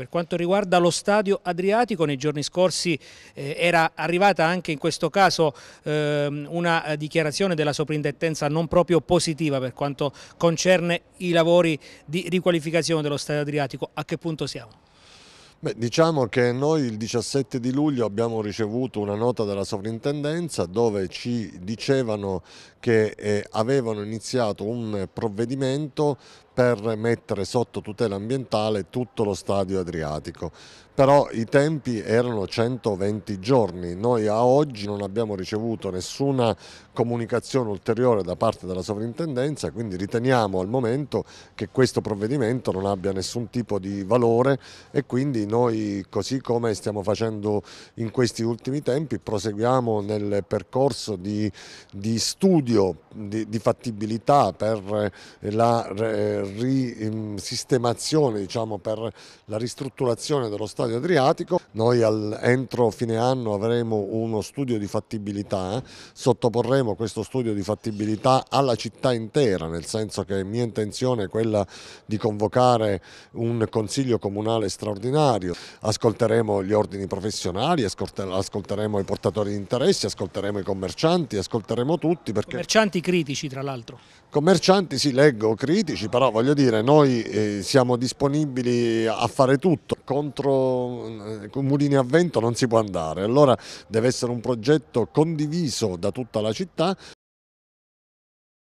Per quanto riguarda lo stadio Adriatico, nei giorni scorsi eh, era arrivata anche in questo caso ehm, eh, una dichiarazione della soprintendenza non proprio positiva per quanto concerne i lavori di riqualificazione dello stadio Adriatico. A che punto siamo? Beh, diciamo che noi il 17 di luglio abbiamo ricevuto una nota dalla sovrintendenza dove ci dicevano che eh, avevano iniziato un provvedimento per mettere sotto tutela ambientale tutto lo stadio Adriatico. Però i tempi erano 120 giorni, noi a oggi non abbiamo ricevuto nessuna comunicazione ulteriore da parte della sovrintendenza, quindi riteniamo al momento che questo provvedimento non abbia nessun tipo di valore e quindi noi così come stiamo facendo in questi ultimi tempi proseguiamo nel percorso di, di studio, di, di fattibilità per la eh, risistemazione, ehm, diciamo, per la ristrutturazione dello stadio Adriatico. Noi al, entro fine anno avremo uno studio di fattibilità, eh. sottoporremo questo studio di fattibilità alla città intera, nel senso che mia intenzione è quella di convocare un consiglio comunale straordinario, ascolteremo gli ordini professionali, ascolteremo i portatori di interessi, ascolteremo i commercianti, ascolteremo tutti. Perché... Commercianti critici tra l'altro. Commercianti sì, leggo, critici, però voglio dire, noi eh, siamo disponibili a fare tutto, contro eh, mulini a vento non si può andare, allora deve essere un progetto condiviso da tutta la città